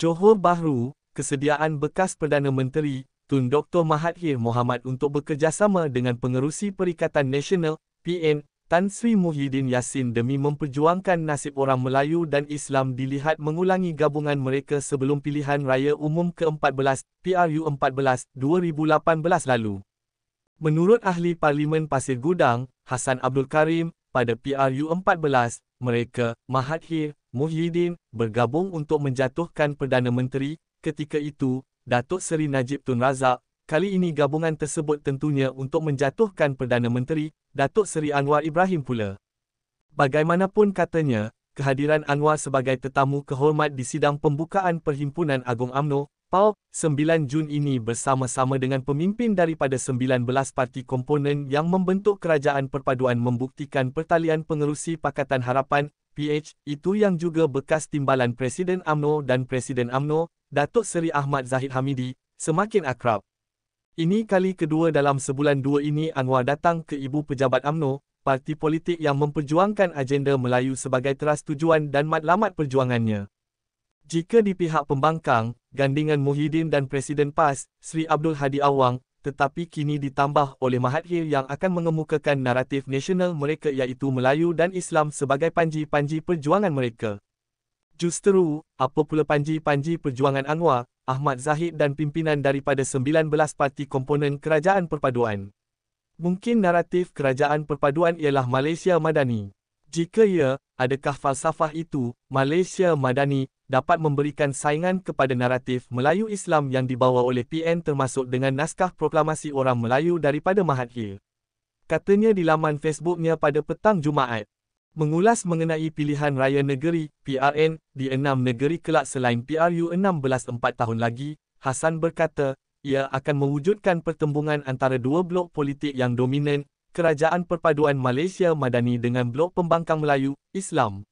Johor Bahru, kesediaan bekas Perdana Menteri Tun Dr Mahathir Mohamad untuk bekerjasama dengan Pengerusi Perikatan Nasional PN Tan Sri Muhyiddin Yassin demi memperjuangkan nasib orang Melayu dan Islam dilihat mengulangi gabungan mereka sebelum pilihan raya umum ke-14 PRU14 2018 lalu. Menurut ahli Parlimen Pasir Gudang, Hasan Abdul Karim, pada PRU14, mereka, Mahathir, Muhyiddin, bergabung untuk menjatuhkan Perdana Menteri, ketika itu, Datuk Seri Najib Tun Razak, kali ini gabungan tersebut tentunya untuk menjatuhkan Perdana Menteri, Datuk Seri Anwar Ibrahim pula. Bagaimanapun katanya, kehadiran Anwar sebagai tetamu kehormat di sidang pembukaan Perhimpunan agung AMNO, PAU, 9 Jun ini bersama-sama dengan pemimpin daripada 19 parti komponen yang membentuk kerajaan perpaduan membuktikan pertalian pengerusi Pakatan Harapan, PH, itu yang juga bekas timbalan Presiden AMNO dan Presiden AMNO, Datuk Seri Ahmad Zahid Hamidi, semakin akrab. Ini kali kedua dalam sebulan dua ini Anwar datang ke ibu pejabat AMNO, parti politik yang memperjuangkan agenda Melayu sebagai teras tujuan dan matlamat perjuangannya. Jika di pihak pembangkang, gandingan Muhyiddin dan Presiden PAS, Sri Abdul Hadi Awang, tetapi kini ditambah oleh Mahathir yang akan mengemukakan naratif nasional mereka iaitu Melayu dan Islam sebagai panji-panji perjuangan mereka. Justeru, apa pula panji-panji perjuangan Anwar, Ahmad Zahid dan pimpinan daripada 19 parti komponen Kerajaan Perpaduan? Mungkin naratif Kerajaan Perpaduan ialah Malaysia Madani. Jika ya, adakah falsafah itu, Malaysia Madani, dapat memberikan saingan kepada naratif Melayu Islam yang dibawa oleh PN termasuk dengan naskah proklamasi orang Melayu daripada Mahathir? Katanya di laman Facebooknya pada petang Jumaat. Mengulas mengenai pilihan raya negeri, PRN, di enam negeri kelak selain PRU 16 empat tahun lagi, Hasan berkata, ia akan mewujudkan pertembungan antara dua blok politik yang dominan, Kerajaan Perpaduan Malaysia Madani dengan Blok Pembangkang Melayu, Islam.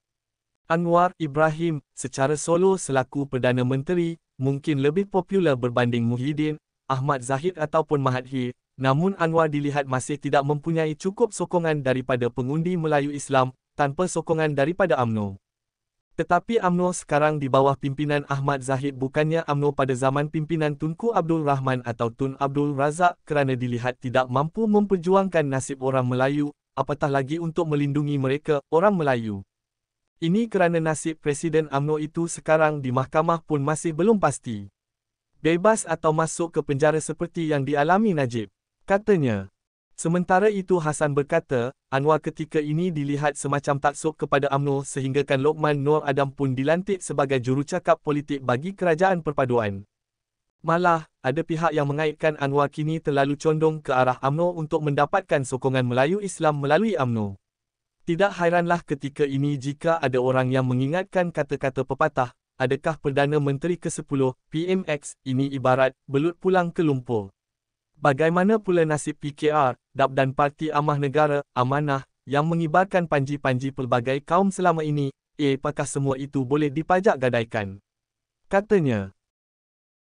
Anwar Ibrahim, secara solo selaku Perdana Menteri, mungkin lebih popular berbanding Muhyiddin, Ahmad Zahid ataupun Mahathir. Namun Anwar dilihat masih tidak mempunyai cukup sokongan daripada pengundi Melayu Islam tanpa sokongan daripada AMNO. Tetapi UMNO sekarang di bawah pimpinan Ahmad Zahid bukannya UMNO pada zaman pimpinan Tunku Abdul Rahman atau Tun Abdul Razak kerana dilihat tidak mampu memperjuangkan nasib orang Melayu, apatah lagi untuk melindungi mereka, orang Melayu. Ini kerana nasib Presiden UMNO itu sekarang di mahkamah pun masih belum pasti. Bebas atau masuk ke penjara seperti yang dialami Najib, katanya. Sementara itu Hasan berkata, Anwar ketika ini dilihat semacam taksub kepada UMNO sehinggakan Lokman Nur Adam pun dilantik sebagai jurucakap politik bagi kerajaan perpaduan. Malah, ada pihak yang mengaitkan Anwar kini terlalu condong ke arah UMNO untuk mendapatkan sokongan Melayu Islam melalui UMNO. Tidak hairanlah ketika ini jika ada orang yang mengingatkan kata-kata pepatah, adakah Perdana Menteri ke-10, PMX, ini ibarat belut pulang ke lumpur. Bagaimana pula nasib PKR, DAP dan Parti Amah Negara, Amanah, yang mengibarkan panji-panji pelbagai kaum selama ini, eh apakah semua itu boleh dipajak gadaikan? Katanya,